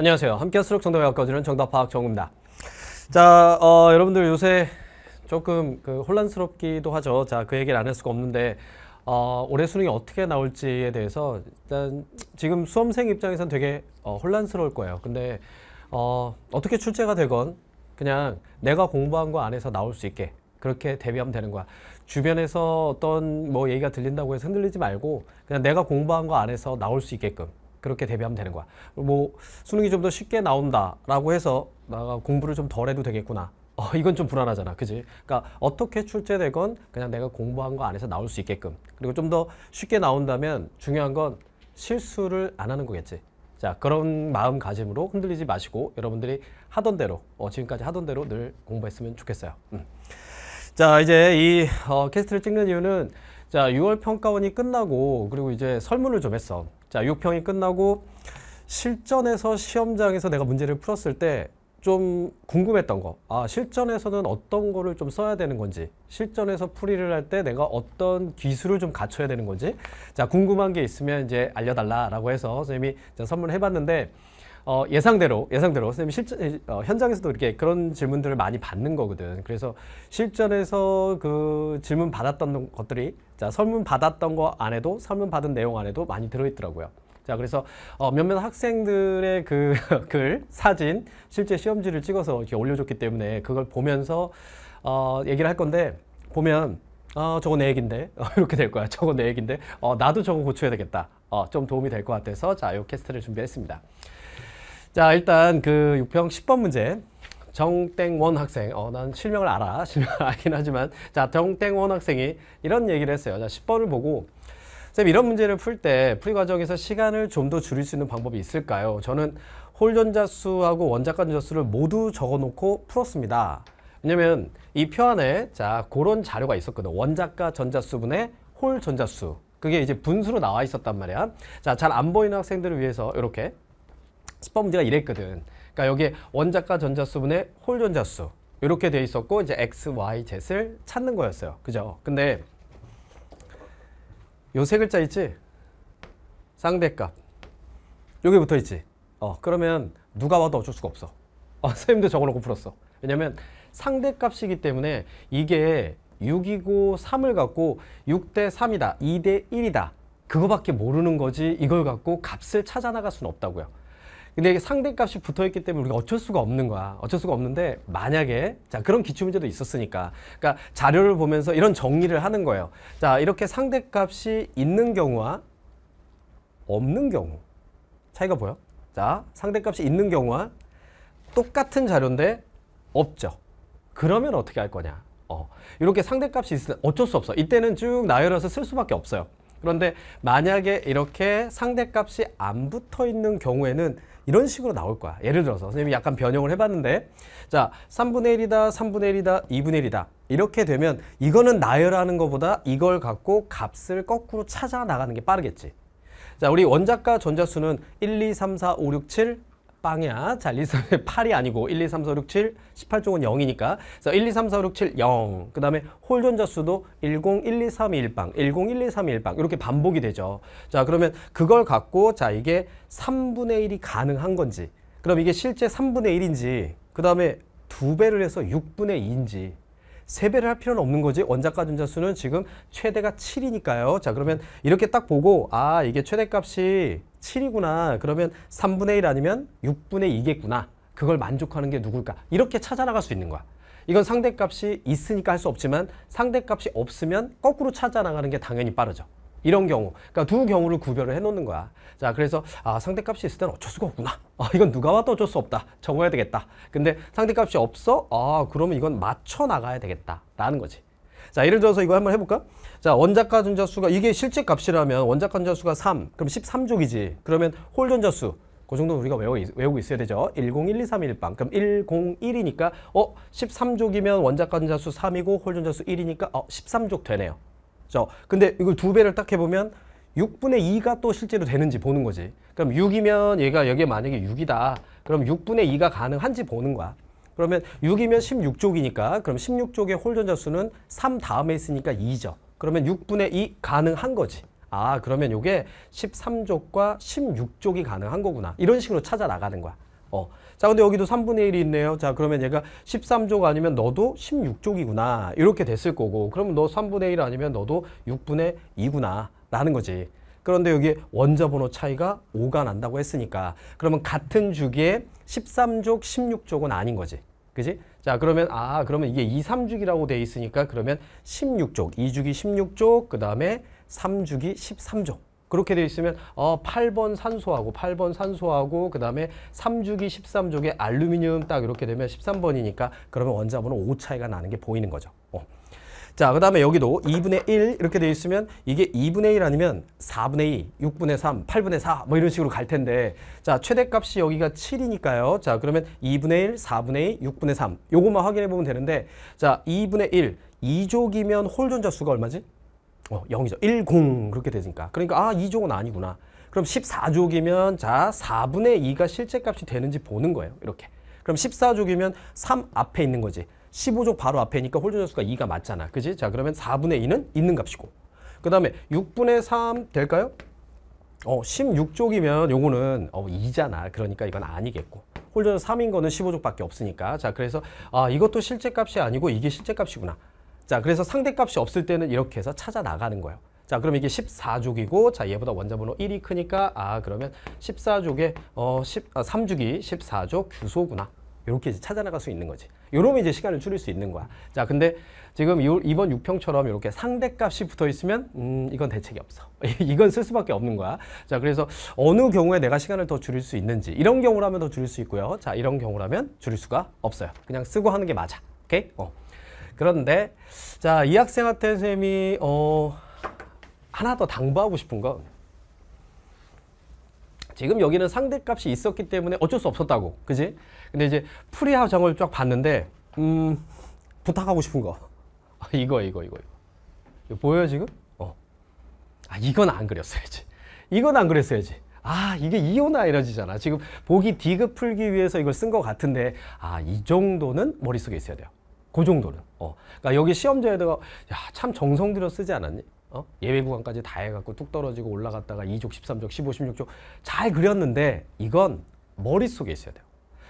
안녕하세요. 함께 수록 정답을 바꿔주는 정답 파악 정우입니다. 자, 어, 여러분들 요새 조금 그 혼란스럽기도 하죠. 자, 그 얘기를 안 할 수가 없는데 어, 올해 수능이 어떻게 나올지에 대해서 일단 지금 수험생 입장에선 되게 어, 혼란스러울 거예요. 근데 어, 어떻게 출제가 되건 그냥 내가 공부한 거 안에서 나올 수 있게 그렇게 대비하면 되는 거야. 주변에서 어떤 뭐 얘기가 들린다고 해서 흔들리지 말고 그냥 내가 공부한 거 안에서 나올 수 있게끔 그렇게 대비하면 되는 거야. 뭐 수능이 좀 더 쉽게 나온다라고 해서 내가 공부를 좀 덜 해도 되겠구나. 어, 이건 좀 불안하잖아. 그지? 그러니까 어떻게 출제되건 그냥 내가 공부한 거 안에서 나올 수 있게끔. 그리고 좀 더 쉽게 나온다면 중요한 건 실수를 안 하는 거겠지. 자, 그런 마음가짐으로 흔들리지 마시고 여러분들이 하던 대로, 어, 지금까지 하던 대로 늘 공부했으면 좋겠어요. 음. 자, 이제 이 어, 캐스트를 찍는 이유는 자, 6월 평가원이 끝나고 그리고 이제 설문을 좀 했어. 자, 6평이 끝나고 실전에서 시험장에서 내가 문제를 풀었을 때 좀 궁금했던 거. 아, 실전에서는 어떤 거를 좀 써야 되는 건지, 실전에서 풀이를 할 때 내가 어떤 기술을 좀 갖춰야 되는 건지, 자, 궁금한 게 있으면 이제 알려달라라고 해서 선생님이 선물해 봤는데, 어, 예상대로 예상대로 선생님 실제 어, 현장에서도 이렇게 그런 질문들을 많이 받는 거거든. 그래서 실전에서 그 질문 받았던 것들이 자 설문 받았던 거 안에도 설문 받은 내용 안에도 많이 들어있더라고요. 자 그래서 어, 몇몇 학생들의 그 글, 사진, 실제 시험지를 찍어서 이렇게 올려줬기 때문에 그걸 보면서 어, 얘기를 할 건데 보면 어, 저거 내 얘긴데 어, 이렇게 될 거야. 저거 내 얘긴데 어, 나도 저거 고쳐야 되겠다. 어, 좀 도움이 될 것 같아서 자, 요 캐스트를 준비했습니다. 자 일단 그 6평 10번 문제 정땡원 학생 어 난 실명을 알아 실명을 알긴 하지만 자 정땡원 학생이 이런 얘기를 했어요 자 10번을 보고 선생님 이런 문제를 풀 때 풀이 과정에서 시간을 좀 더 줄일 수 있는 방법이 있을까요 저는 홀전자 수하고 원자간자 수를 모두 적어 놓고 풀었습니다 왜냐면 이 표 안에 자 그런 자료가 있었거든 원자과 전자수분의 홀 전자수 그게 이제 분수로 나와 있었단 말이야 자 잘 안 보이는 학생들을 위해서 이렇게 수법 문제가 이랬거든. 그러니까 여기에 원자가 전자수분의 홀전자수 이렇게 돼 있었고 이제 x, y, z을 찾는 거였어요. 그죠? 근데 요 세 글자 있지? 쌍대값 여기 붙어 있지? 어 그러면 누가 와도 어쩔 수가 없어. 어, 선생님도 저걸 놓고 풀었어. 왜냐면 상대값이기 때문에 이게 6이고 3을 갖고 6대 3이다. 2대 1이다. 그거밖에 모르는 거지 이걸 갖고 값을 찾아 나갈 수는 없다고요. 근데 상대값이 붙어있기 때문에 우리가 어쩔 수가 없는 거야. 어쩔 수가 없는데 만약에 자 그런 기출 문제도 있었으니까 그러니까 자료를 보면서 이런 정리를 하는 거예요. 자 이렇게 상대값이 있는 경우와 없는 경우 차이가 보여? 자 상대값이 있는 경우와 똑같은 자료인데 없죠. 그러면 어떻게 할 거냐? 어, 이렇게 상대값이 있으면 어쩔 수 없어. 이때는 쭉 나열해서 쓸 수밖에 없어요. 그런데 만약에 이렇게 상대값이 안 붙어 있는 경우에는 이런 식으로 나올 거야. 예를 들어서 선생님이 약간 변형을 해봤는데 자 3분의 1이다, 3분의 1이다, 2분의 1이다 이렇게 되면 이거는 나열하는 것보다 이걸 갖고 값을 거꾸로 찾아 나가는 게 빠르겠지. 자 우리 원자가 전자수는 1, 2, 3, 4, 5, 6, 7 빵이야. 자, 리선의 8이 아니고 1, 2, 3, 4, 6, 7, 1 8종은 0이니까. 그래서 1, 2, 3, 4, 6, 7, 0. 그 다음에 홀존자 수도 10, 1, 2, 3, 2, 1빵, 10, 1, 2, 3, 2, 1빵 이렇게 반복이 되죠. 자, 그러면 그걸 갖고 자, 이게 3분의 1이 가능한 건지 그럼 이게 실제 3분의 1인지 그 다음에 2배를 해서 6분의 2인지 세배를 할 필요는 없는 거지 원자가 전자수는 지금 최대가 7이니까요. 자 그러면 이렇게 딱 보고 아 이게 최대값이 7이구나. 그러면 3분의 1 아니면 6분의 2겠구나. 그걸 만족하는 게 누굴까? 이렇게 찾아나갈 수 있는 거야. 이건 상대값이 있으니까 할 수 없지만 상대값이 없으면 거꾸로 찾아나가는 게 당연히 빠르죠. 이런 경우 그러니까 두 경우를 구별을 해 놓는 거야 자 그래서 아 상대값이 있을 때는 어쩔 수가 없구나 아 이건 누가 와도 어쩔 수 없다 적어야 되겠다 근데 상대값이 없어 아 그러면 이건 맞춰 나가야 되겠다 라는 거지 자 예를 들어서 이거 한번 해볼까 자 원자가 전자수가 이게 실제 값이라면 원자가 전자수가 3 그럼 13족이지 그러면 홀 전자수 그 정도는 우리가 외워, 외우고 있어야 되죠. 101231빵. 그럼 101이니까 어 13족이면 원자가 전자수 3이고 홀 전자수 1이니까 어 13족 되네요. 그죠? 근데 이걸 두 배를 딱 해보면 6분의 2가 또 실제로 되는지 보는 거지. 그럼 6이면 얘가 여기에 만약에 6이다. 그럼 6분의 2가 가능한지 보는 거야. 그러면 6이면 16쪽이니까 그럼 16쪽의 홀전자 수는 3 다음에 있으니까 2죠. 그러면 6분의 2 가능한 거지. 아 그러면 이게 13쪽과 16쪽이 가능한 거구나. 이런 식으로 찾아 나가는 거야. 어. 자 근데 여기도 3분의 1이 있네요. 자 그러면 얘가 13족 아니면 너도 16족이구나 이렇게 됐을 거고 그러면 너 3분의 1 아니면 너도 6분의 2구나 라는 거지. 그런데 여기 원자 번호 차이가 5가 난다고 했으니까 그러면 같은 주기에 13족, 16족은 아닌 거지. 그지? 자 그러면 아 그러면 이게 2, 3주기라고 돼 있으니까 그러면 16족, 2주기 16족, 그 다음에 3주기 13족 그렇게 돼 있으면 어 8번 산소하고 8번 산소하고 그 다음에 3주기 13족의 알루미늄 딱 이렇게 되면 13번이니까 그러면 원자번호 5 차이가 나는 게 보이는 거죠. 어. 자, 그 다음에 여기도 2분의 1 이렇게 돼 있으면 이게 2분의 1 아니면 4분의 2, 6분의 3, 8분의 4 뭐 이런 식으로 갈 텐데 자, 최대값이 여기가 7이니까요. 자, 그러면 2분의 1, 4분의 2, 6분의 3 요것만 확인해 보면 되는데 자, 2분의 1, 2족이면 홀존자 수가 얼마지? 어, 0이죠. 1, 0 그렇게 되니까. 그러니까 아 2조는 아니구나. 그럼 14조기면 자 4분의 2가 실제값이 되는지 보는 거예요. 이렇게. 그럼 14조기면 3 앞에 있는 거지. 15조 바로 앞에니까 홀전수가 2가 맞잖아. 그지? 자 그러면 4분의 2는 있는 값이고. 그 다음에 6분의 3 될까요? 어 16조기면 요거는 어 2잖아. 그러니까 이건 아니겠고. 홀전수 3인 거는 15조밖에 없으니까. 자 그래서 아 이것도 실제값이 아니고 이게 실제값이구나. 자, 그래서 상대값이 없을 때는 이렇게 해서 찾아 나가는 거예요. 자, 그럼 이게 14족이고 자, 얘보다 원자번호 1이 크니까 아, 그러면 1 4족에 어, 10, 아, 3족이 14족 규소구나. 이렇게 이제 찾아 나갈 수 있는 거지. 요러면 이제 시간을 줄일 수 있는 거야. 자, 근데 지금 요, 이번 6평처럼 이렇게 상대값이 붙어 있으면 음, 이건 대책이 없어. 이건 쓸 수밖에 없는 거야. 자, 그래서 어느 경우에 내가 시간을 더 줄일 수 있는지 이런 경우라면 더 줄일 수 있고요. 자, 이런 경우라면 줄일 수가 없어요. 그냥 쓰고 하는 게 맞아. 오케이? 어. 그런데 자이 학생한테 쌤이 어, 하나 더 당부하고 싶은 건 지금 여기는 상대값이 있었기 때문에 어쩔 수 없었다고 그지? 근데 이제 풀이하정을 쫙 봤는데 음 부탁하고 싶은 거 아, 이거 이거 이거 이거 보여요 지금? 어. 아 이건 안 그렸어야지 이건 안 그렸어야지 아 이게 이오나 이러지잖아 지금 보기 디귿 풀기 위해서 이걸 쓴 것 같은데 아 이 정도는 머릿속에 있어야 돼요 그 정도는. 어. 그러니까 여기 시험제에다가 야, 참 정성 들여 쓰지 않았니? 어? 예외 구간까지 다 해갖고 뚝 떨어지고 올라갔다가 2족, 13족, 15, 16족 잘 그렸는데 이건 머릿속에 있어야 돼요.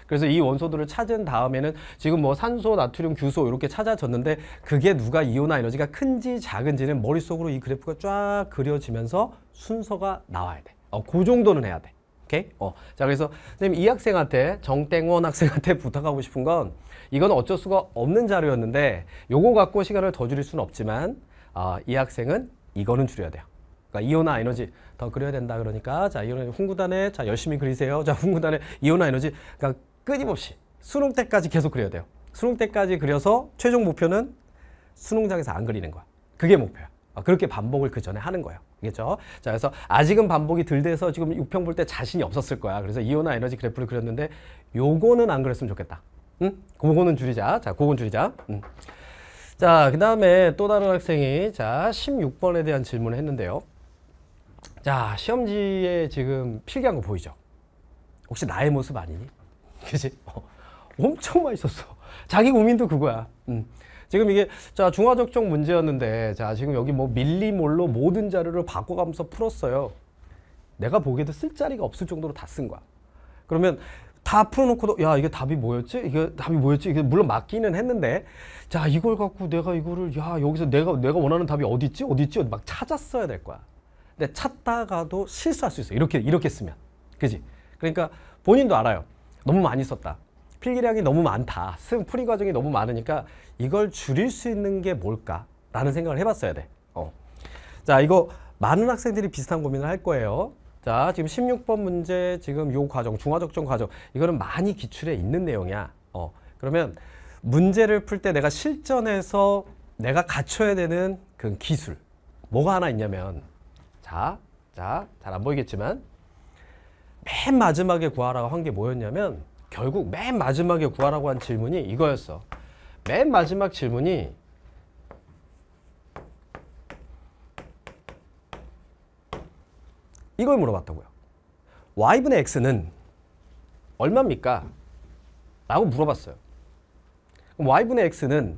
그래서 이 원소들을 찾은 다음에는 지금 뭐 산소, 나트륨, 규소 이렇게 찾아졌는데 그게 누가 이온화 에너지가 큰지 작은지는 머릿속으로 이 그래프가 쫙 그려지면서 순서가 나와야 돼. 어, 그 정도는 해야 돼. 오케이? 어. 자, 그래서 선생님 이 학생한테 정땡원 학생한테 부탁하고 싶은 건 이건 어쩔 수가 없는 자료였는데 요거 갖고 시간을 더 줄일 수는 없지만 어, 이 학생은 이거는 줄여야 돼요. 그러니까 이온화 에너지 더 그려야 된다 그러니까 자 이온화 훈구단에 자 열심히 그리세요. 자 훈구단에 이온화 에너지 그러니까 끊임없이 수능 때까지 계속 그려야 돼요. 수능 때까지 그려서 최종 목표는 수능장에서 안 그리는 거야. 그게 목표야. 아, 그렇게 반복을 그 전에 하는 거예요. 그겠죠? 자, 그래서 아직은 반복이 덜 돼서 지금 6평 볼 때 자신이 없었을 거야. 그래서 이온화 에너지 그래프를 그렸는데 요거는 안 그렸으면 좋겠다. 응? 그거는 줄이자. 자, 그건 줄이자. 음. 자, 그 다음에 또 다른 학생이 자, 16번에 대한 질문을 했는데요. 자, 시험지에 지금 필기한 거 보이죠? 혹시 나의 모습 아니니? 그지? 어, 엄청 맛있었어. 자기 고민도 그거야. 음. 지금 이게 자 중화적적 문제였는데 자 지금 여기 뭐 밀리몰로 모든 자료를 바꿔가면서 풀었어요. 내가 보기에도 쓸 자리가 없을 정도로 다 쓴 거야. 그러면 다 풀어놓고도 야 이게 답이 뭐였지? 이게 답이 뭐였지? 이게 물론 맞기는 했는데 자 이걸 갖고 내가 이거를 야 여기서 내가 내가 원하는 답이 어디 있지? 어디 있지? 막 찾았어야 될 거야. 근데 찾다가도 실수할 수 있어. 이렇게 이렇게 쓰면 그지? 그러니까 본인도 알아요. 너무 많이 썼다. 필기량이 너무 많다. 쓴 풀이 과정이 너무 많으니까 이걸 줄일 수 있는 게 뭘까라는 생각을 해봤어야 돼. 어. 자 이거 많은 학생들이 비슷한 고민을 할 거예요. 자, 지금 16번 문제 지금 요 과정, 중화적정 과정 이거는 많이 기출에 있는 내용이야. 어, 그러면 문제를 풀 때 내가 실전에서 내가 갖춰야 되는 그 기술 뭐가 하나 있냐면 자, 자, 잘 안 보이겠지만 맨 마지막에 구하라고 한 게 뭐였냐면 결국 맨 마지막에 구하라고 한 질문이 이거였어. 맨 마지막 질문이 이걸 물어봤다고요. y분의 x는 얼마입니까? 라고 물어봤어요. y분의 x는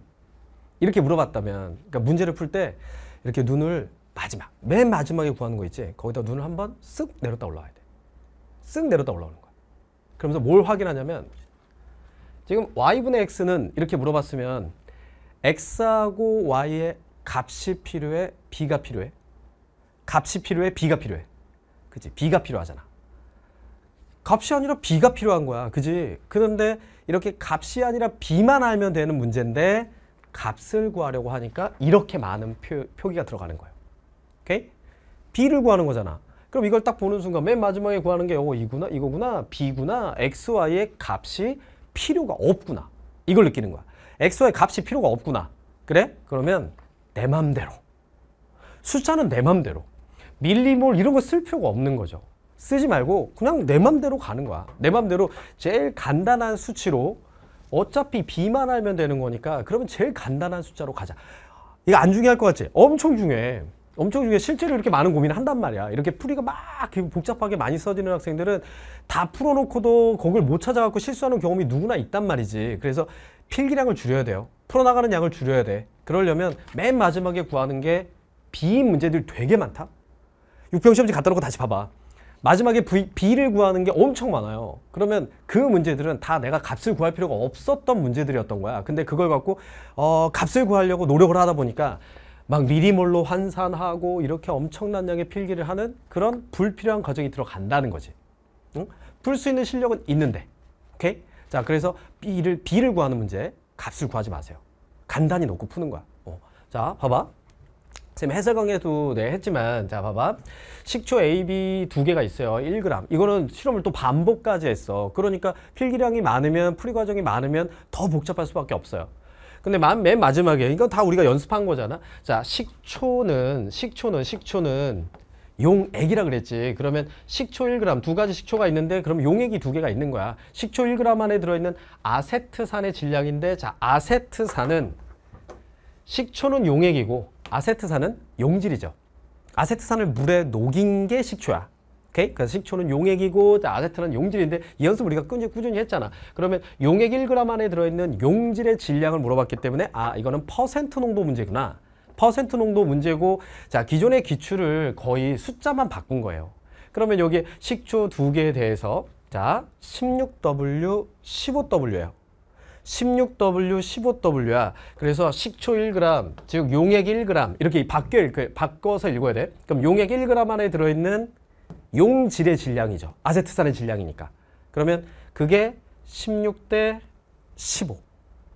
이렇게 물어봤다면 그러니까 문제를 풀 때 이렇게 눈을 마지막 맨 마지막에 구하는 거 있지 거기다 눈을 한번 쓱 내렸다 올라와야 돼. 쓱 내렸다 올라오는 거야. 그러면서 뭘 확인하냐면 지금 y분의 x는 이렇게 물어봤으면 x하고 y의 값이 필요해 b가 필요해 값이 필요해 b가 필요해 그치? B가 필요하잖아. 값이 아니라 B가 필요한 거야. 그지? 그런데 이렇게 값이 아니라 B만 알면 되는 문제인데 값을 구하려고 하니까 이렇게 많은 표, 표기가 들어가는 거예요. 오케이? B를 구하는 거잖아. 그럼 이걸 딱 보는 순간 맨 마지막에 구하는 게 어, 이구나, 이거구나, B구나, X, Y의 값이 필요가 없구나. 이걸 느끼는 거야. X, Y 값이 필요가 없구나. 그래? 그러면 내 맘대로. 숫자는 내 맘대로. 밀리몰 이런 거 쓸 필요가 없는 거죠. 쓰지 말고 그냥 내 맘대로 가는 거야. 내 맘대로 제일 간단한 수치로 어차피 B만 알면 되는 거니까 그러면 제일 간단한 숫자로 가자. 이거 안 중요할 것 같지? 엄청 중요해. 엄청 중요해. 실제로 이렇게 많은 고민을 한단 말이야. 이렇게 풀이가 막 복잡하게 많이 써지는 학생들은 다 풀어놓고도 그걸 못 찾아갖고 실수하는 경험이 누구나 있단 말이지. 그래서 필기량을 줄여야 돼요. 풀어나가는 양을 줄여야 돼. 그러려면 맨 마지막에 구하는 게 b 문제들 되게 많다. 6평 시험지 갖다 놓고 다시 봐봐. 마지막에 v, B를 구하는 게 엄청 많아요. 그러면 그 문제들은 다 내가 값을 구할 필요가 없었던 문제들이었던 거야. 근데 그걸 갖고 어, 값을 구하려고 노력을 하다 보니까 막 미리몰로 환산하고 이렇게 엄청난 양의 필기를 하는 그런 불필요한 과정이 들어간다는 거지. 응? 풀 수 있는 실력은 있는데. 오케이? 자, 그래서 B를, B를 구하는 문제 값을 구하지 마세요. 간단히 놓고 푸는 거야. 어. 자, 봐봐. 지금 해설 강에도 네, 했지만 자 봐봐 식초 AB 두 개가 있어요 1g 이거는 실험을 또 반복까지 했어 그러니까 필기량이 많으면 풀이 과정이 많으면 더 복잡할 수밖에 없어요 근데 맨 마지막에 이건 다 우리가 연습한 거잖아 자 식초는 식초는 식초는 용액이라 그랬지 그러면 식초 1g 두 가지 식초가 있는데 그럼 용액이 두 개가 있는 거야 식초 1g 안에 들어있는 아세트산의 질량인데 자 아세트산은 식초는 용액이고 아세트산은 용질이죠. 아세트산을 물에 녹인 게 식초야. 오케이? 그래서 식초는 용액이고 아세트는 용질인데 이 연습 우리가 꾸준히, 꾸준히 했잖아. 그러면 용액 1g 안에 들어있는 용질의 질량을 물어봤기 때문에 아 이거는 퍼센트 농도 문제구나. 퍼센트 농도 문제고 자 기존의 기출을 거의 숫자만 바꾼 거예요. 그러면 여기 식초 두 개에 대해서 자 16W, 15W예요. 16W, 15W야. 그래서 식초 1g, 즉 용액 1g 이렇게 바뀌어 읽, 바꿔서 읽어야 돼. 그럼 용액 1g 안에 들어있는 용질의 질량이죠. 아세트산의 질량이니까. 그러면 그게 16 대 15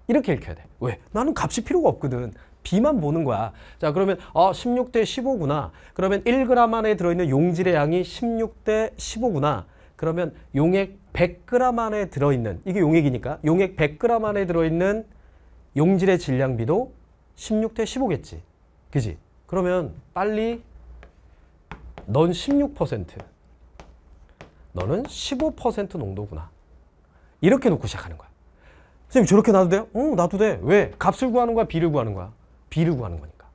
이렇게 읽혀야 돼. 왜? 나는 값이 필요가 없거든. 비만 보는 거야. 자 그러면 아 16 대 15구나. 그러면 1g 안에 들어있는 용질의 양이 16 대 15구나. 그러면 용액 100g 안에 들어있는 이게 용액이니까 용액 100g 안에 들어있는 용질의 질량비도 16 대 15겠지. 그지? 그러면 빨리 넌 16%, 너는 15% 농도구나. 이렇게 놓고 시작하는 거야. 선생님 저렇게 놔도 돼요? 응 놔도 돼. 왜? 값을 구하는 거야? 비를 구하는 거야? 비를 구하는 거니까.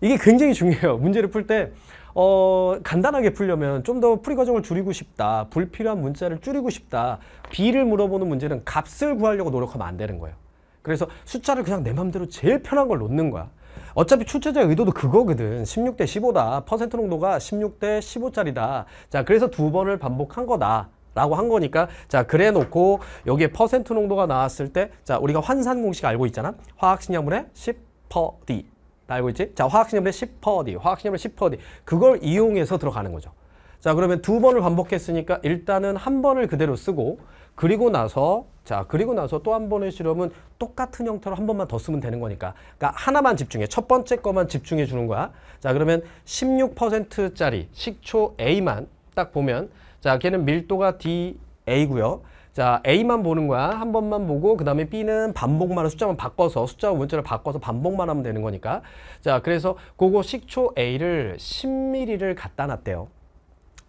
이게 굉장히 중요해요. 문제를 풀때 어, 간단하게 풀려면 좀 더 풀이 과정을 줄이고 싶다. 불필요한 문자를 줄이고 싶다. B를 물어보는 문제는 값을 구하려고 노력하면 안 되는 거예요. 그래서 숫자를 그냥 내 맘대로 제일 편한 걸 놓는 거야. 어차피 출제자의 의도도 그거거든. 16대 15다. 퍼센트 농도가 16대 15짜리다. 자, 그래서 두 번을 반복한 거다. 라고 한 거니까 자 그래 놓고 여기에 퍼센트 농도가 나왔을 때 자 우리가 환산 공식 알고 있잖아 화학식량분의 10퍼 D 다 알고 있지? 자, 화학신협의 1 0퍼디 화학신협의 1 0퍼디 그걸 이용해서 들어가는 거죠. 자, 그러면 두 번을 반복했으니까 일단은 한 번을 그대로 쓰고 그리고 나서 자, 그리고 나서 또 한 번의 실험은 똑같은 형태로 한 번만 더 쓰면 되는 거니까. 그러니까 하나만 집중해. 첫 번째 거만 집중해 주는 거야. 자, 그러면 16%짜리 식초 A만 딱 보면 자, 걔는 밀도가 DA고요. 자 A만 보는 거야 한 번만 보고 그 다음에 B는 반복만 숫자만 바꿔서 숫자와 문자를 바꿔서 반복만 하면 되는 거니까 자 그래서 그거 식초 A를 10ml를 갖다 놨대요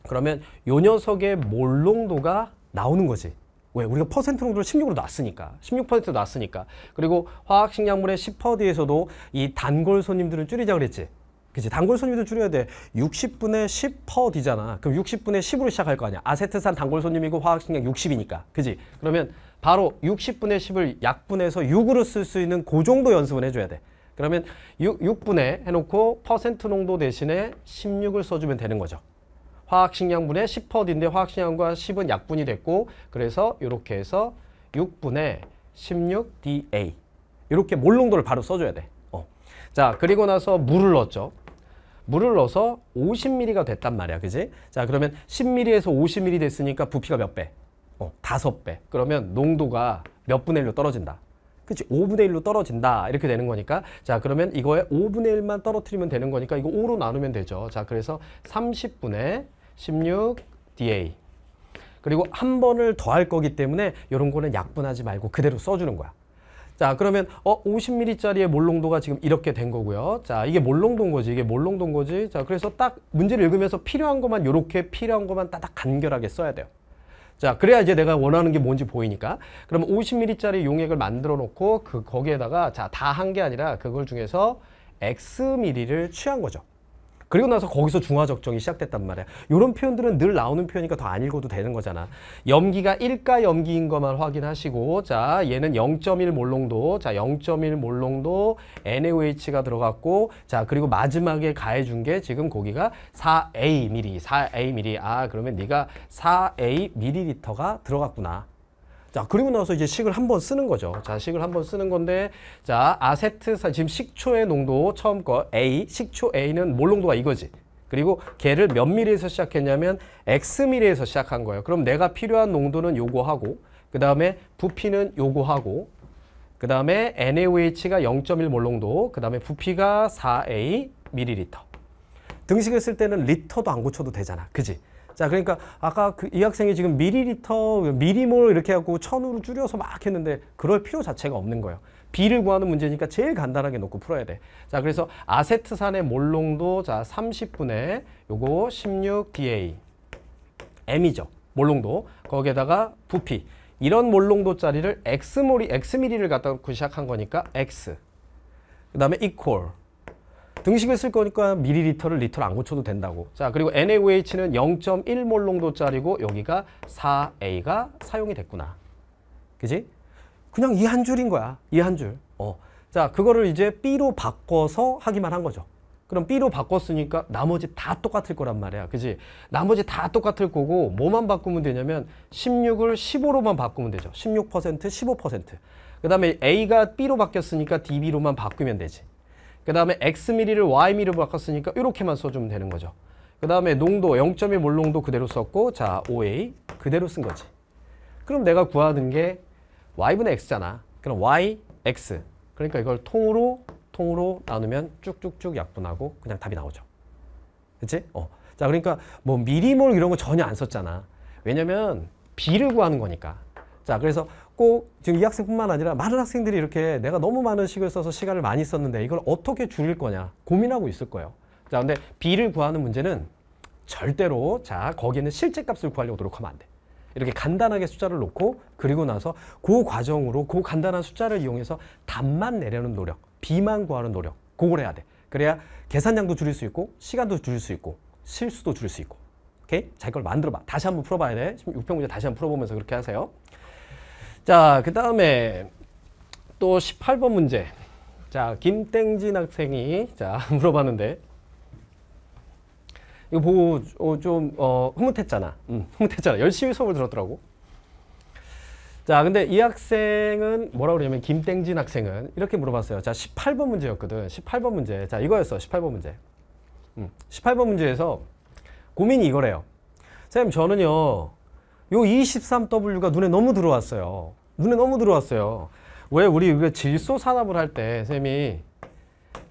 그러면 요 녀석의 몰농도가 나오는 거지 왜? 우리가 퍼센트 농도를 16으로 놨으니까 16% 놨으니까 그리고 화학식량물의 10%에서도 이 단골 손님들은 줄이자 그랬지 그치 단골 손님도 줄여야 돼 60분의 10 퍼디잖아 그럼 60분의 10으로 시작할 거 아니야 아세트산 단골 손님이고 화학식량 60이니까 그지 그러면 바로 60분의 10을 약분해서 6으로 쓸 수 있는 그 정도 연습을 해줘야 돼 그러면 6, 분의 해놓고 퍼센트 농도 대신에 16을 써주면 되는 거죠 화학식량분의 10 퍼디인데 화학식량과 10은 약분이 됐고 그래서 이렇게 해서 6분의 16 DA 이렇게 몰농도를 바로 써줘야 돼자 어. 그리고 나서 물을 넣었죠 물을 넣어서 50ml가 됐단 말이야. 그지? 자, 그러면 10ml에서 50ml 됐으니까 부피가 몇 배? 어, 5배. 그러면 농도가 몇 분의 1로 떨어진다. 그치? 5분의 1로 떨어진다. 이렇게 되는 거니까. 자, 그러면 이거에 5분의 1만 떨어뜨리면 되는 거니까 이거 5로 나누면 되죠. 자, 그래서 30분의 16dA. 그리고 한 번을 더 할 거기 때문에 이런 거는 약분하지 말고 그대로 써주는 거야. 자 그러면 어 50ml짜리의 몰농도가 지금 이렇게 된 거고요. 자 이게 몰농도인 거지 이게 몰농도인 거지. 자 그래서 딱 문제를 읽으면서 필요한 것만 요렇게 필요한 것만 딱딱 간결하게 써야 돼요. 자 그래야 이제 내가 원하는 게 뭔지 보이니까 그럼 50ml짜리 용액을 만들어 놓고 그 거기에다가 자 다 한 게 아니라 그걸 중에서 x ml를 취한 거죠. 그리고 나서 거기서 중화 적정이 시작됐단 말이야. 이런 표현들은 늘 나오는 표현이니까 더 안 읽어도 되는 거잖아. 염기가 1가 염기인 것만 확인하시고 자 얘는 0.1 몰롱도 자0.1 몰롱도 NaOH가 들어갔고 자 그리고 마지막에 가해준 게 지금 고기가 4A 미리 4A 미리 아 그러면 네가 4A 미리리터가 들어갔구나. 자, 그리고 나서 이제 식을 한 번 쓰는 거죠. 자, 식을 한 번 쓰는 건데, 자, 아세트산, 지금 식초의 농도 처음 거 A, 식초 A는 몰 농도가 이거지. 그리고 걔를 몇 미리에서 시작했냐면 X미리에서 시작한 거예요. 그럼 내가 필요한 농도는 요거 하고, 그 다음에 부피는 요거 하고, 그 다음에 NaOH가 0.1 몰농도, 그 다음에 부피가 4A 미리리터 등식을 쓸 때는 리터도 안 고쳐도 되잖아. 그지? 자, 그러니까 아까 그 이 학생이 지금 미리리터, 미리몰 이렇게 하고 천으로 줄여서 막 했는데 그럴 필요 자체가 없는 거예요. B를 구하는 문제니까 제일 간단하게 놓고 풀어야 돼. 자, 그래서 아세트산의 몰롱도 자 30분에 요거 16DA M이죠. 몰롱도. 거기에다가 부피. 이런 몰롱도짜리를 X몰이, X미리를 갖다 놓고 시작한 거니까 X. 그 다음에 equal. 등식을 쓸 거니까 미리리터를 리터를안 고쳐도 된다고. 자, 그리고 NaOH는 0.1몰 농도짜리고 여기가 4A가 사용이 됐구나. 그지? 그냥 이 한 줄인 거야. 이 한 줄. 어. 자, 그거를 이제 B로 바꿔서 하기만 한 거죠. 그럼 B로 바꿨으니까 나머지 다 똑같을 거란 말이야. 그지? 나머지 다 똑같을 거고 뭐만 바꾸면 되냐면 16을 15로만 바꾸면 되죠. 16%, 15%. 그 다음에 A가 B로 바뀌었으니까 DB로만 바꾸면 되지. 그 다음에 x 미리를 y 미리로 바꿨으니까 이렇게만 써주면 되는 거죠. 그 다음에 농도 0.1 몰농도 그대로 썼고 자 OA 그대로 쓴 거지. 그럼 내가 구하는 게 y분의 x잖아. 그럼 y, x. 그러니까 이걸 통으로 통으로 나누면 쭉쭉쭉 약분하고 그냥 답이 나오죠. 그치? 어. 자 그러니까 뭐 미리몰 이런 거 전혀 안 썼잖아. 왜냐면 B를 구하는 거니까. 자 그래서 꼭 지금 이 학생뿐만 아니라 많은 학생들이 이렇게 내가 너무 많은 식을 써서 시간을 많이 썼는데 이걸 어떻게 줄일 거냐 고민하고 있을 거예요. 자, 근데 B를 구하는 문제는 절대로 자 거기는 실제 값을 구하려고 노력하면 안 돼. 이렇게 간단하게 숫자를 놓고 그리고 나서 그 과정으로 그 간단한 숫자를 이용해서 답만 내려는 노력, B만 구하는 노력, 그걸 해야 돼. 그래야 계산량도 줄일 수 있고 시간도 줄일 수 있고 실수도 줄일 수 있고 오케이? 자기 걸 만들어봐. 다시 한번 풀어봐야 돼. 6평 문제 다시 한번 풀어보면서 그렇게 하세요. 자, 그 다음에 또 18번 문제. 자, 김땡진 학생이 자 물어봤는데 이거 보고 어, 좀 어, 흐뭇했잖아. 음, 흐뭇했잖아. 열심히 수업을 들었더라고. 자, 근데 이 학생은 뭐라고 그러냐면 김땡진 학생은 이렇게 물어봤어요. 자, 18번 문제였거든. 18번 문제. 자, 이거였어. 18번 문제. 음, 18번 문제에서 고민이 이거래요. 선생님, 저는요. 요 23W가 눈에 너무 들어왔어요. 눈에 너무 들어왔어요. 왜 우리 우리가 질소 산업을 할때 쌤이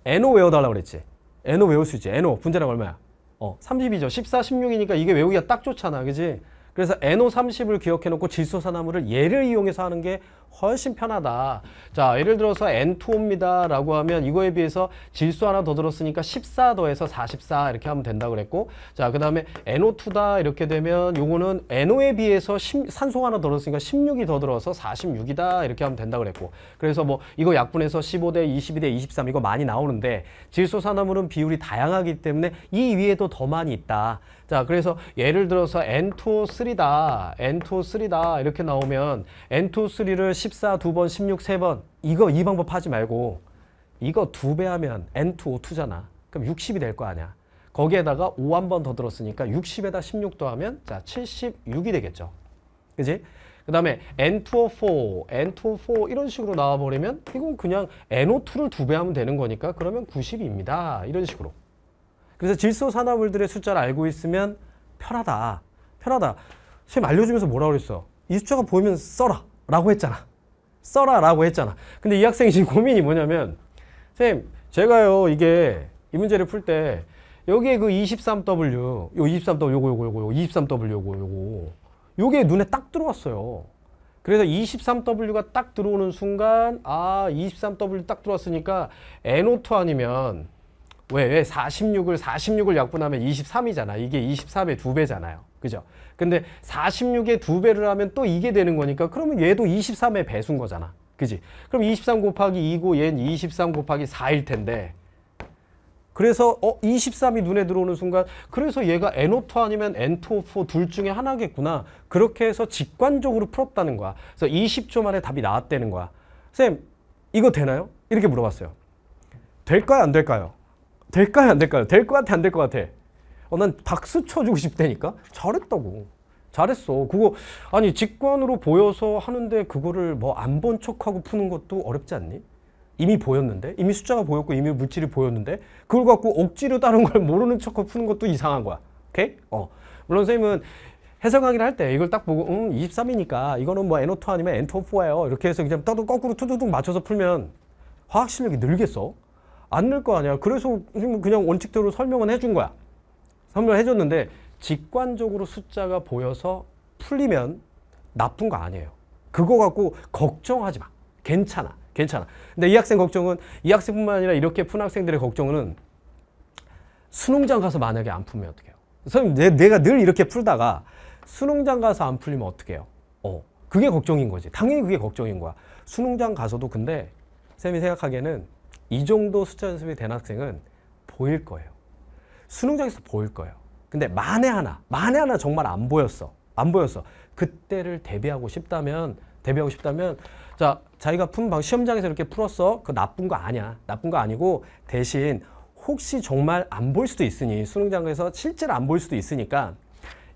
NO 외워달라 그랬지. NO 외울 수 있지. NO 분자량 얼마야? 어, 30이죠. 14, 16이니까 이게 외우기가 딱 좋잖아. 그지? 그래서 NO30을 기억해놓고 질소 산화물을 얘를 이용해서 하는 게 훨씬 편하다. 자, 예를 들어서 N2입니다. 라고 하면 이거에 비해서 질소 하나 더 들었으니까 14 더해서 44 이렇게 하면 된다 그랬고 자, 그 다음에 NO2다 이렇게 되면 요거는 NO에 비해서 10, 산소 하나 더 들었으니까 16이 더 들어서 46이다 이렇게 하면 된다 그랬고 그래서 뭐 이거 약분해서 15대 22대 23 이거 많이 나오는데 질소 산화물은 비율이 다양하기 때문에 이 위에도 더 많이 있다. 자, 그래서 예를 들어서 N2O3다, N2O3다 이렇게 나오면 N2O3를 14 2 번, 16 3번 이거 이 방법 하지 말고 이거 두배 하면 N2O2잖아. 그럼 60이 될 거 아니야. 거기에다가 5 한 번 더 들었으니까 60에다 16도 하면 자 76이 되겠죠. 그지? 그 다음에 N2O4, N2O4 이런 식으로 나와버리면 이건 그냥 NO2를 두배 하면 되는 거니까 그러면 90입니다. 이런 식으로. 그래서 질소 산화물들의 숫자를 알고 있으면 편하다. 편하다. 선생님 알려주면서 뭐라 고 그랬어? 이 숫자가 보이면 써라 라고 했잖아. 써라 라고 했잖아 근데 이 학생이 지금 고민이 뭐냐면 선생님 제가요 이게 이 문제를 풀 때 여기에 그 23W 요 23W 요거 요거 요거 23W 요거 요거 요게 눈에 딱 들어왔어요 그래서 23W가 딱 들어오는 순간 아 23W 딱 들어왔으니까 NO2 아니면 왜, 왜 46을 46을 약분하면 23이잖아 이게 23의 두배잖아요 그죠? 근데 46의 두배를 하면 또 이게 되는 거니까 그러면 얘도 23의 배수인 거잖아. 그지? 그럼 23 곱하기 2고 얘는 23 곱하기 4일 텐데 그래서 어 23이 눈에 들어오는 순간 그래서 얘가 n 오토 아니면 n 토 o 4둘 중에 하나겠구나. 그렇게 해서 직관적으로 풀었다는 거야. 그래서 20초 만에 답이 나왔다는 거야. 쌤 이거 되나요? 이렇게 물어봤어요. 될까요? 안 될까요? 될까요? 안 될까요? 될 것 같아? 안 될 것 같아? 어, 난 박수 쳐주고 싶다니까 잘했다고 잘했어 그거 아니 직관으로 보여서 하는데 그거를 뭐 안 본 척하고 푸는 것도 어렵지 않니? 이미 보였는데 이미 숫자가 보였고 이미 물질이 보였는데 그걸 갖고 억지로 다른 걸 모르는 척하고 푸는 것도 이상한 거야 오케이? 어 물론 선생님은 해석하기를 할 때 이걸 딱 보고 음 23이니까 이거는 뭐 N02 아니면 N24예요 이렇게 해서 그냥 따도 거꾸로 투두둑 맞춰서 풀면 화학 실력이 늘겠어? 안 늘 거 아니야 그래서 그냥 원칙대로 설명은 해준 거야 설명해 줬는데 직관적으로 숫자가 보여서 풀리면 나쁜 거 아니에요. 그거 갖고 걱정하지 마. 괜찮아. 괜찮아. 근데 이 학생 걱정은 이 학생뿐만 아니라 이렇게 푼 학생들의 걱정은 수능장 가서 만약에 안 풀면 어떡해요? 선생님 내, 가늘 이렇게 풀다가 수능장 가서 안 풀리면 어떡해요? 어, 그게 걱정인 거지. 당연히 그게 걱정인 거야. 수능장 가서도 근데 선생님이 생각하기에는 이 정도 숫자 연습이 된 학생은 보일 거예요. 수능장에서 보일 거예요. 근데 만에 하나, 만에 하나 정말 안 보였어. 안 보였어. 그때를 대비하고 싶다면, 대비하고 싶다면, 자, 자기가 푼 방, 시험장에서 이렇게 풀었어. 그 나쁜 거 아니야. 나쁜 거 아니고, 대신 혹시 정말 안 볼 수도 있으니, 수능장에서 실제로 안 볼 수도 있으니까,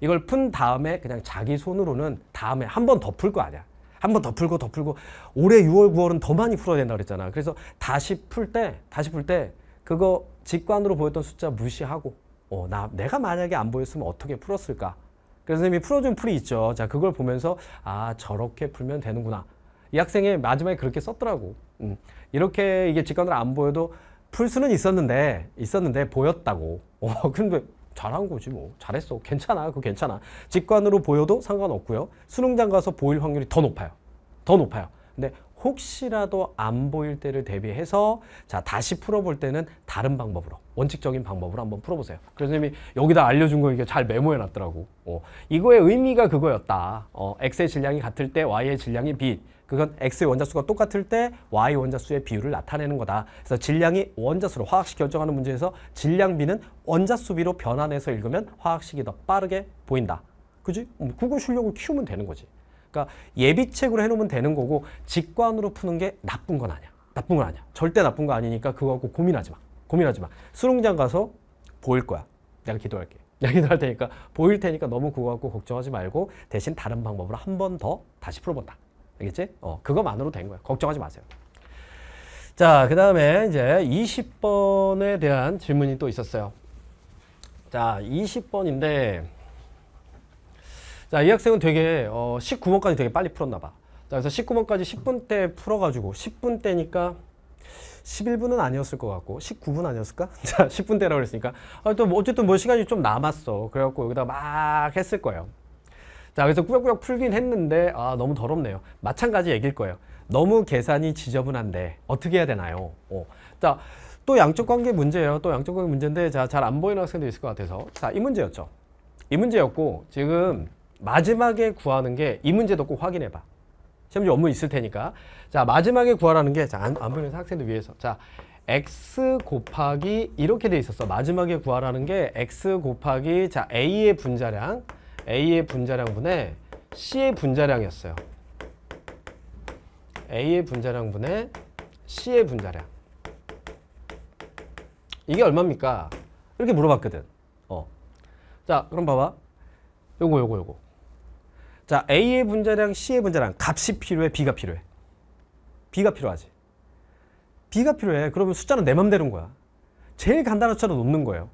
이걸 푼 다음에 그냥 자기 손으로는 다음에 한 번 더 풀 거 아니야. 한 번 더 풀고 더 풀고 올해 6월 9월은 더 많이 풀어야 된다 그랬잖아. 그래서 다시 풀때 다시 풀때 그거 직관으로 보였던 숫자 무시하고 어, 나, 내가 만약에 안 보였으면 어떻게 풀었을까? 그래서 선생님이 풀어준 풀이 있죠. 자, 그걸 보면서 아, 저렇게 풀면 되는구나. 이 학생이 마지막에 그렇게 썼더라고. 음, 이렇게 이게 직관으로 안 보여도 풀 수는 있었는데, 있었는데 보였다고. 어, 근데 잘한 거지 뭐. 잘했어. 괜찮아. 그거 괜찮아. 직관으로 보여도 상관없고요. 수능장 가서 보일 확률이 더 높아요. 더 높아요. 근데 혹시라도 안 보일 때를 대비해서 자 다시 풀어볼 때는 다른 방법으로 원칙적인 방법으로 한번 풀어보세요. 그래서 님이 여기다 알려준 거 이게 잘 메모해놨더라고. 어, 이거의 의미가 그거였다. 어, x의 질량이 같을 때 y의 질량이 b. 그건 x의 원자수가 똑같을 때 y 원자수의 비율을 나타내는 거다. 그래서 질량이 원자수로 화학식 결정하는 문제에서 질량 b는 원자수 b로 변환해서 읽으면 화학식이 더 빠르게 보인다. 그지? 구글 음, 출력을 키우면 되는 거지. 그러니까 예비책으로 해놓으면 되는 거고 직관으로 푸는 게 나쁜 건 아니야. 나쁜 건 아니야. 절대 나쁜 거 아니니까 그거 갖고 고민하지 마. 고민하지 마. 수능장 가서 보일 거야. 내가 기도할게. 내가 기도할 테니까 보일 테니까 너무 그거 갖고 걱정하지 말고 대신 다른 방법으로 한 번 더 다시 풀어본다. 알겠지? 어, 그거만으로 된 거야. 걱정하지 마세요. 자, 그 다음에 이제 20번에 대한 질문이 또 있었어요. 자, 20번인데 자, 이 학생은 되게 어, 19번까지 되게 빨리 풀었나 봐. 자, 그래서 19번까지 10분 때 풀어가지고 10분 때니까 11분은 아니었을 것 같고 19분 아니었을까? 자, 10분 때라고 그랬으니까 아, 또 뭐 어쨌든 뭐 시간이 좀 남았어. 그래갖고 여기다 막 했을 거예요. 자, 그래서 꾸역꾸역 풀긴 했는데 아 너무 더럽네요. 마찬가지 얘길 거예요. 너무 계산이 지저분한데 어떻게 해야 되나요? 어. 자, 또 양쪽 관계 문제예요. 또 양쪽 관계 문제인데 자, 잘 안 보이는 학생도 있을 것 같아서 자, 이 문제였죠. 이 문제였고 지금 마지막에 구하는 게 이 문제도 꼭 확인해 봐. 시험지 원문 있을 테니까. 자, 마지막에 구하라는 게, 자, 안, 안 보면서 학생들 위해서. 자, x 곱하기 이렇게 돼 있었어. 마지막에 구하라는 게 x 곱하기 자 a의 분자량, a의 분자량분의 c의 분자량이었어요. a의 분자량분의 c의 분자량. 이게 얼마입니까? 이렇게 물어봤거든. 어. 자, 그럼 봐봐. 요거 요거 요거. 자, A의 분자량, C의 분자량, 값이 필요해, B가 필요해? B가 필요하지. B가 필요해. 그러면 숫자는 내 맘대로인 거야. 제일 간단한 숫자로 놓는 거예요.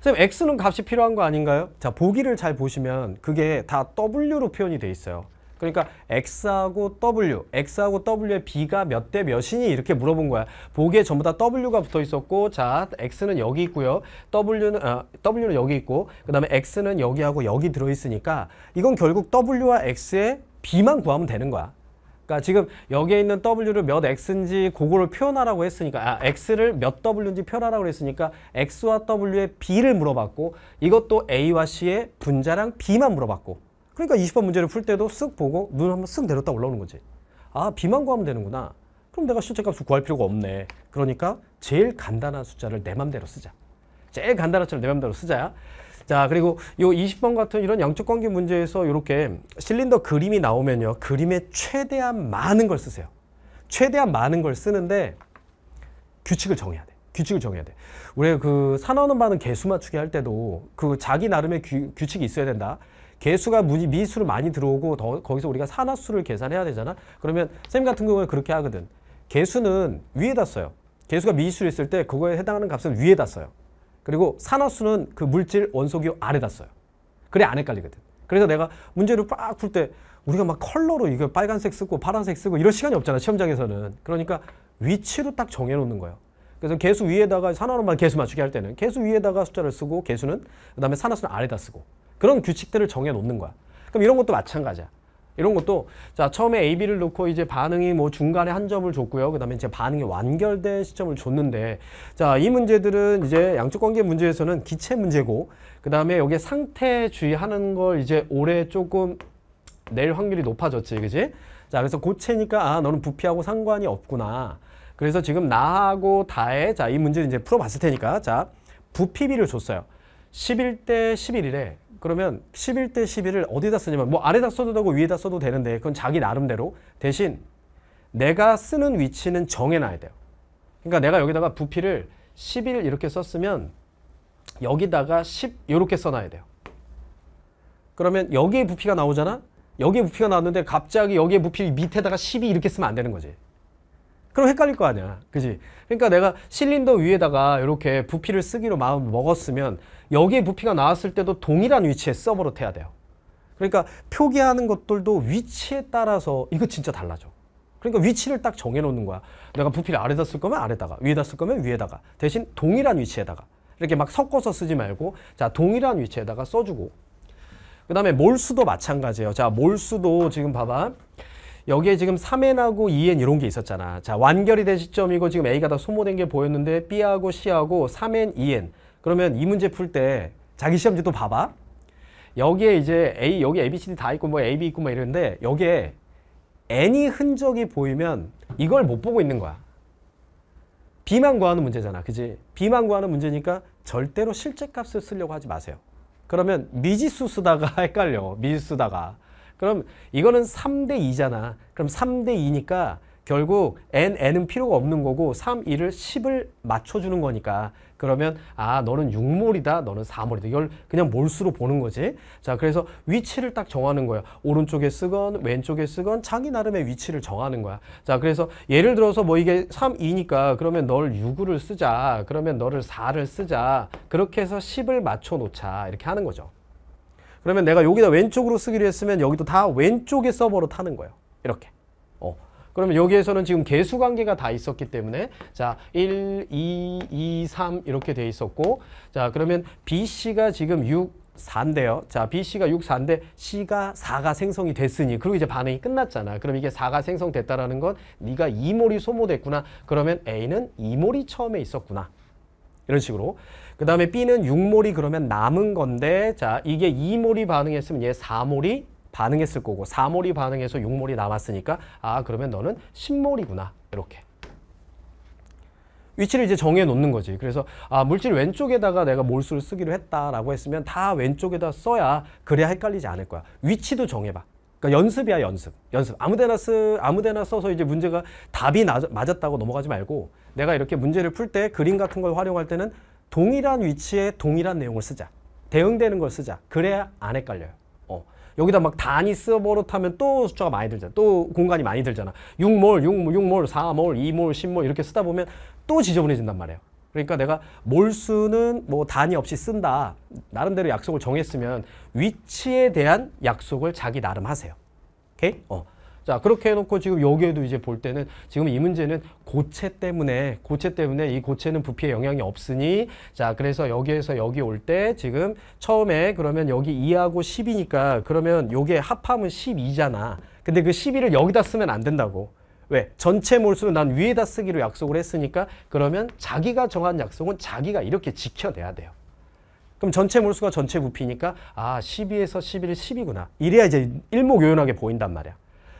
선생님, X는 값이 필요한 거 아닌가요? 자, 보기를 잘 보시면 그게 다 W로 표현이 돼 있어요. 그러니까 X하고 W, X하고 W의 B가 몇 대 몇이니? 이렇게 물어본 거야. 보기에 전부 다 W가 붙어 있었고, 자, X는 여기 있고요. W는, 아, W는 여기 있고, 그 다음에 X는 여기하고 여기 들어있으니까, 이건 결국 W와 X의 B만 구하면 되는 거야. 그러니까 지금 여기에 있는 W를 몇 X인지 그거를 표현하라고 했으니까 아, X를 몇 W인지 표현하라고 했으니까 X와 W의 B를 물어봤고 이것도 A와 C의 분자랑 B만 물어봤고 그러니까 20번 문제를 풀 때도 쓱 보고 눈 한번 쓱 내렸다 올라오는 거지. 아, B만 구하면 되는구나. 그럼 내가 실제값을 구할 필요가 없네. 그러니까 제일 간단한 숫자를 내 맘대로 쓰자. 제일 간단한 숫자를 내 맘대로 쓰자. 자, 그리고 이 20번 같은 이런 양적 관계 문제에서 이렇게 실린더 그림이 나오면요. 그림에 최대한 많은 걸 쓰세요. 최대한 많은 걸 쓰는데 규칙을 정해야 돼. 규칙을 정해야 돼. 우리가 그산화원많은 개수 맞추기 할 때도 그 자기 나름의 규, 규칙이 있어야 된다. 개수가 미수로 많이 들어오고 더, 거기서 우리가 산화수를 계산해야 되잖아. 그러면 쌤 같은 경우는 그렇게 하거든. 개수는 위에다 써요. 개수가 미수로 있을 때 그거에 해당하는 값은 위에다 써요. 그리고 산화수는 그 물질 원소기호 아래다 써요. 그래 안 헷갈리거든. 그래서 내가 문제를 빡 풀 때 우리가 막 컬러로 이거 빨간색 쓰고 파란색 쓰고 이런 시간이 없잖아 시험장에서는. 그러니까 위치도 딱 정해놓는 거예요. 그래서 개수 위에다가 산화로만 개수 맞추게할 때는 개수 위에다가 숫자를 쓰고 개수는 그 다음에 산화수는 아래다 쓰고 그런 규칙들을 정해놓는 거야. 그럼 이런 것도 마찬가지야. 이런 것도 자 처음에 AB를 놓고 이제 반응이 뭐 중간에 한 점을 줬고요. 그 다음에 이제 반응이 완결된 시점을 줬는데 자 이 문제들은 이제 양쪽 관계 문제에서는 기체 문제고 그 다음에 여기에 상태 주의하는 걸 이제 올해 조금 낼 확률이 높아졌지 그지? 자 그래서 고체니까 아 너는 부피하고 상관이 없구나. 그래서 지금 나하고 다의 자이 문제를 이제 풀어봤을 테니까 자 부피비를 줬어요. 11대 11이래. 그러면 11대 11을 어디다 쓰냐면 뭐 아래다 써도 되고 위에다 써도 되는데 그건 자기 나름대로 대신 내가 쓰는 위치는 정해놔야 돼요. 그러니까 내가 여기다가 부피를 11 이렇게 썼으면 여기다가 10 이렇게 써놔야 돼요. 그러면 여기에 부피가 나오잖아? 여기에 부피가 나왔는데 갑자기 여기에 부피 밑에다가 10이 이렇게 쓰면 안 되는 거지. 그럼 헷갈릴 거 아니야. 그지? 그러니까 내가 실린더 위에다가 이렇게 부피를 쓰기로 마음 먹었으면 여기에 부피가 나왔을 때도 동일한 위치에 서버릇해야 돼요. 그러니까 표기하는 것들도 위치에 따라서 이거 진짜 달라져. 그러니까 위치를 딱 정해놓는 거야. 내가 부피를 아래다 쓸 거면 아래다가, 위에다 쓸 거면 위에다가. 대신 동일한 위치에다가. 이렇게 막 섞어서 쓰지 말고 자 동일한 위치에다가 써주고 그 다음에 몰수도 마찬가지예요. 자 몰수도 지금 봐봐. 여기에 지금 3N하고 2N 이런 게 있었잖아. 자, 완결이 된 시점이고 지금 A가 다 소모된 게 보였는데 B하고 C하고 3N, 2N. 그러면 이 문제 풀 때 자기 시험지 또 봐봐. 여기에 이제 A, 여기 A, B, C, D 다 있고 뭐 A, B 있고 뭐 이러는데 여기에 N이 흔적이 보이면 이걸 못 보고 있는 거야. B만 구하는 문제잖아. 그지? B만 구하는 문제니까 절대로 실제값을 쓰려고 하지 마세요. 그러면 미지수 쓰다가 헷갈려. 미지수 쓰다가. 그럼 이거는 3대 2잖아. 그럼 3대 2니까 결국 n, n은 필요가 없는 거고 3, 1을 10을 맞춰주는 거니까 그러면 아 너는 6몰이다 너는 4몰이다 이걸 그냥 몰수로 보는 거지 자 그래서 위치를 딱 정하는 거야 오른쪽에 쓰건 왼쪽에 쓰건 자기 나름의 위치를 정하는 거야 자 그래서 예를 들어서 뭐 이게 3, 2니까 그러면 널 6을 쓰자 그러면 너를 4를 쓰자 그렇게 해서 10을 맞춰 놓자 이렇게 하는 거죠 그러면 내가 여기다 왼쪽으로 쓰기로 했으면 여기도 다 왼쪽의 서버로 타는 거예요. 이렇게. 어. 그러면 여기에서는 지금 개수 관계가 다 있었기 때문에 자 1, 2, 2, 3 이렇게 돼 있었고 자 그러면 BC가 지금 6, 4인데요. 자, BC가 6, 4인데 C가 4가 생성이 됐으니 그리고 이제 반응이 끝났잖아. 그럼 이게 4가 생성됐다라는 건 네가 2몰이 소모됐구나. 그러면 A는 2몰이 처음에 있었구나. 이런 식으로 그 다음에 B는 6몰이 그러면 남은 건데 자 이게 2몰이 반응했으면 얘 4몰이 반응했을 거고 4몰이 반응해서 6몰이 남았으니까 아 그러면 너는 10몰이구나 이렇게 위치를 이제 정해 놓는 거지. 그래서 아, 물질 왼쪽에다가 내가 몰수를 쓰기로 했다라고 했으면 다 왼쪽에다 써야 그래야 헷갈리지 않을 거야. 위치도 정해봐. 그러니까 연습이야 연습. 연습. 아무데나 쓰 아무데나 써서 이제 문제가 답이 나, 맞았다고 넘어가지 말고 내가 이렇게 문제를 풀 때 그림 같은 걸 활용할 때는 동일한 위치에 동일한 내용을 쓰자. 대응되는 걸 쓰자. 그래야 안 헷갈려요. 어. 여기다 막 단위 써버릇하면 또 숫자가 많이 들잖아. 또 공간이 많이 들잖아. 6몰, 6몰, 6몰, 4몰, 2몰, 10몰 이렇게 쓰다 보면 또 지저분해진단 말이에요. 그러니까 내가 몰수는 뭐 단위 없이 쓴다. 나름대로 약속을 정했으면 위치에 대한 약속을 자기 나름 하세요. 오케이? 어. 자 그렇게 해놓고 지금 여기에도 이제 볼 때는 지금 이 문제는 고체 때문에 고체 때문에 이 고체는 부피에 영향이 없으니 자 그래서 여기에서 여기 올 때 지금 처음에 그러면 여기 2하고 10이니까 그러면 요게 합하면 12잖아 근데 그 12를 여기다 쓰면 안 된다고 왜? 전체 몰수는 난 위에다 쓰기로 약속을 했으니까 그러면 자기가 정한 약속은 자기가 이렇게 지켜내야 돼요. 그럼 전체 몰수가 전체 부피니까 아 12에서 11이 10이구나. 이래야 이제 일목요연하게 보인단 말이야.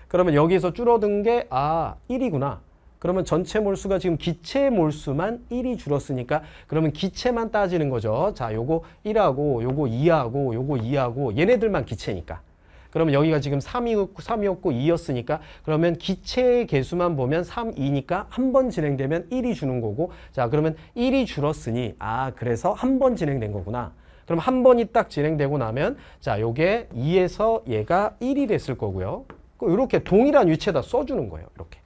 그러면 여기서 줄어든 게 아 1이구나. 그러면 전체 몰수가 지금 기체 몰수만 1이 줄었으니까 그러면 기체만 따지는 거죠. 자, 요거 1하고 요거 2하고 요거 2하고 얘네들만 기체니까. 그러면 여기가 지금 3이었고, 3이었고 2였으니까 그러면 기체의 개수만 보면 3, 2니까 한 번 진행되면 1이 주는 거고 자 그러면 1이 줄었으니 아 그래서 한 번 진행된 거구나. 그럼 한 번이 딱 진행되고 나면 자 요게 2에서 얘가 1이 됐을 거고요. 이렇게 그 동일한 위치에다 써주는 거예요. 이렇게.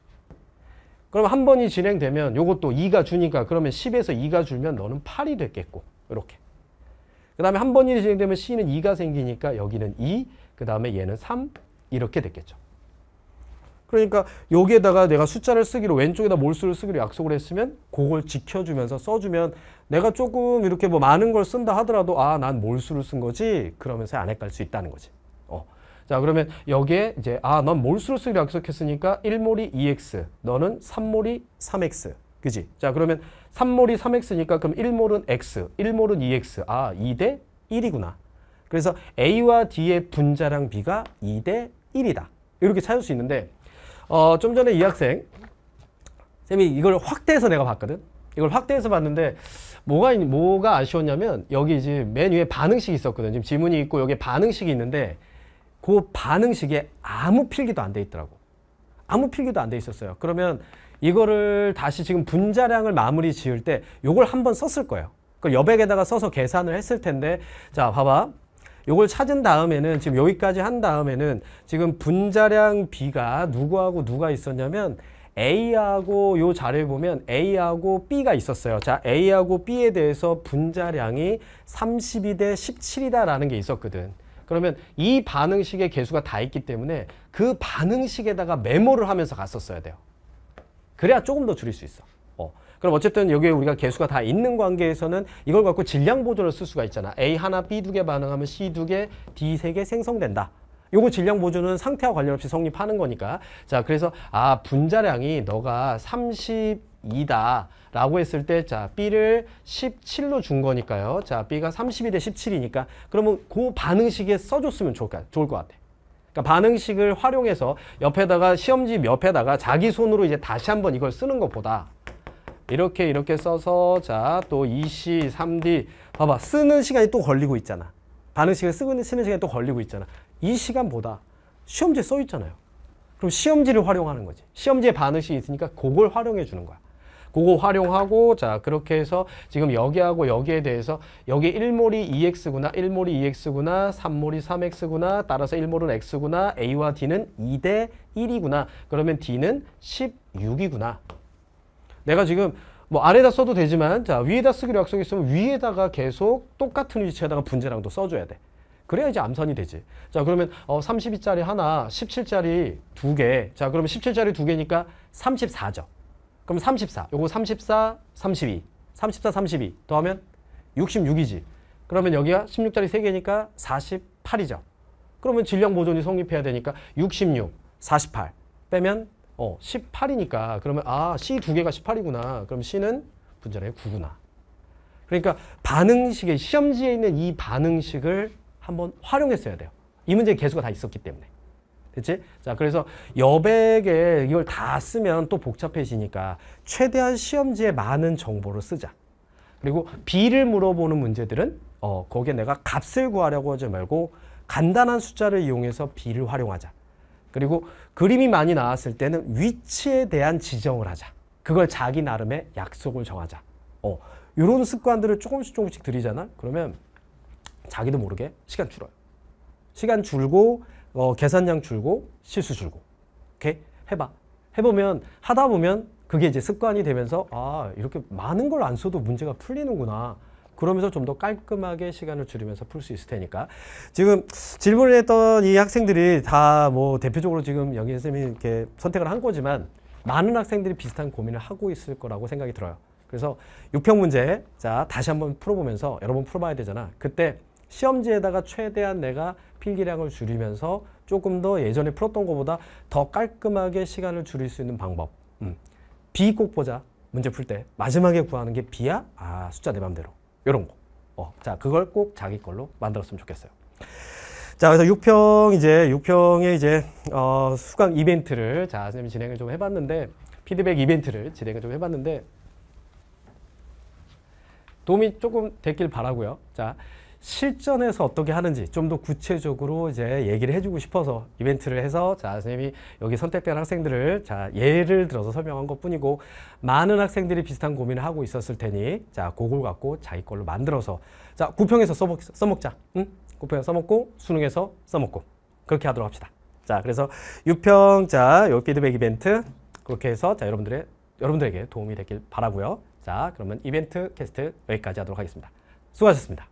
그럼 한 번이 진행되면 이것도 2가 주니까 그러면 10에서 2가 줄면 너는 8이 됐겠고 이렇게. 그 다음에 한 번이 진행되면 C는 2가 생기니까 여기는 2, 그 다음에 얘는 3 이렇게 됐겠죠. 그러니까 여기에다가 내가 숫자를 쓰기로 왼쪽에다 몰수를 쓰기로 약속을 했으면 그걸 지켜주면서 써주면 내가 조금 이렇게 뭐 많은 걸 쓴다 하더라도 아 난 몰수를 쓴 거지 그러면서 안 헷갈 수 있다는 거지. 자 그러면 여기에 이제 아 넌몰수를 쓰기로 약속했으니까 1몰이 2x 너는 3몰이 3x 그지? 자 그러면 3몰이 3x니까 그럼 1몰은 x 1몰은 2x 아 2대 1이구나 그래서 a와 d의 분자량 b가 2대 1이다 이렇게 찾을 수 있는데 어, 좀 전에 이 학생 쌤이 이걸 확대해서 내가 봤거든 이걸 확대해서 봤는데 뭐가 뭐가 아쉬웠냐면 여기 이제 맨 위에 반응식이 있었거든 지금 지문이 있고 여기 반응식이 있는데 그 반응식에 아무 필기도 안 돼 있더라고. 아무 필기도 안 돼 있었어요. 그러면 이거를 다시 지금 분자량을 마무리 지을 때이걸 한 번 썼을 거예요. 그 여백에다가 써서 계산을 했을 텐데 자 봐봐. 이걸 찾은 다음에는 지금 여기까지 한 다음에는 지금 분자량 B가 누구하고 누가 있었냐면 A하고 이 자료에 보면 A하고 B가 있었어요. 자, A하고 B에 대해서 분자량이 32대 17이다라는 게 있었거든. 그러면 이 반응식의 개수가 다 있기 때문에 그 반응식에다가 메모를 하면서 갔었어야 돼요. 그래야 조금 더 줄일 수 있어. 어. 그럼 어쨌든 여기에 우리가 개수가 다 있는 관계에서는 이걸 갖고 질량 보존을 쓸 수가 있잖아. A 하나, B 두 개 반응하면 C 두 개, D 세 개 생성된다. 요거 질량 보조는 상태와 관련없이 성립하는 거니까 자 그래서 아 분자량이 너가 32다 라고 했을 때 자 B를 17로 준 거니까요 자 B가 32 대 17이니까 그러면 그 반응식에 써줬으면 좋을 것, 좋을 것 같아 그러니까 반응식을 활용해서 옆에다가 시험지 옆에다가 자기 손으로 이제 다시 한번 이걸 쓰는 것보다 이렇게 이렇게 써서 자 또 2C, 3D 봐봐 쓰는 시간이 또 걸리고 있잖아 반응식을 쓰고 있 쓰는 시간이 또 걸리고 있잖아 이 시간보다 시험지에 써 있잖아요. 그럼 시험지를 활용하는 거지. 시험지에 반응이 있으니까 그걸 활용해 주는 거야. 그거 활용하고 자 그렇게 해서 지금 여기하고 여기에 대해서 여기 1몰이 2x구나 1몰이 2x구나 3몰이 3x구나 따라서 1몰은 x구나 a와 d는 2대 1이구나 그러면 d는 16이구나 내가 지금 뭐 아래다 써도 되지만 자 위에다 쓰기로 약속했으면 위에다가 계속 똑같은 위치에다가 분자랑도 써줘야 돼 그래야지 암산이 되지. 자, 그러면 어, 32짜리 하나, 17짜리 두 개. 자, 그러면 17짜리 두 개니까 34죠. 그럼 34. 요거 34, 32. 34, 32 더하면 66이지. 그러면 여기가 16짜리 세개니까 48이죠. 그러면 질량 보존이 성립해야 되니까 66, 48 빼면 어, 18이니까 그러면 아, C 두 개가 18이구나. 그럼 C는 분자량의 9구나. 그러니까 반응식의 시험지에 있는 이 반응식을 한번 활용했어야 돼요. 이 문제의 개수가 다 있었기 때문에. 그치? 자, 그래서 여백에 이걸 다 쓰면 또 복잡해지니까 최대한 시험지에 많은 정보를 쓰자. 그리고 B를 물어보는 문제들은 어, 거기에 내가 값을 구하려고 하지 말고 간단한 숫자를 이용해서 B를 활용하자. 그리고 그림이 많이 나왔을 때는 위치에 대한 지정을 하자. 그걸 자기 나름의 약속을 정하자. 어, 이런 습관들을 조금씩 조금씩 들이잖아? 그러면 자기도 모르게 시간 줄어요. 시간 줄고 어, 계산량 줄고 실수 줄고 오케이 해봐 해보면 하다 보면 그게 이제 습관이 되면서 아 이렇게 많은 걸 안 써도 문제가 풀리는구나 그러면서 좀 더 깔끔하게 시간을 줄이면서 풀 수 있을 테니까 지금 질문을 했던 이 학생들이 다 뭐 대표적으로 지금 영생님이 이렇게 선택을 한 거지만 많은 학생들이 비슷한 고민을 하고 있을 거라고 생각이 들어요. 그래서 6평 문제 자 다시 한번 풀어보면서 여러 분 풀어봐야 되잖아. 그때 시험지에다가 최대한 내가 필기량을 줄이면서 조금 더 예전에 풀었던 것보다 더 깔끔하게 시간을 줄일 수 있는 방법. 음. B 꼭 보자. 문제 풀 때 마지막에 구하는 게 B야? 아 숫자 내 맘대로. 이런 거. 어, 자 그걸 꼭 자기 걸로 만들었으면 좋겠어요. 자 그래서 6평 이제 6평의 이제 어, 수강 이벤트를 자 선생님이 진행을 좀 해봤는데 피드백 이벤트를 진행을 좀 해봤는데 도움이 조금 됐길 바라고요. 자. 실전에서 어떻게 하는지 좀 더 구체적으로 이제 얘기를 해주고 싶어서 이벤트를 해서 자 선생님이 여기 선택된 학생들을 자 예를 들어서 설명한 것 뿐이고 많은 학생들이 비슷한 고민을 하고 있었을 테니 자 그걸 갖고 자기 걸로 만들어서 자 구평에서 써먹, 써먹자 응? 구평에서 써먹고 수능에서 써먹고 그렇게 하도록 합시다 자 그래서 유평 자요 피드백 이벤트 그렇게 해서 자 여러분들의 여러분들에게 도움이 되길 바라고요 자 그러면 이벤트 캐스트 여기까지 하도록 하겠습니다 수고하셨습니다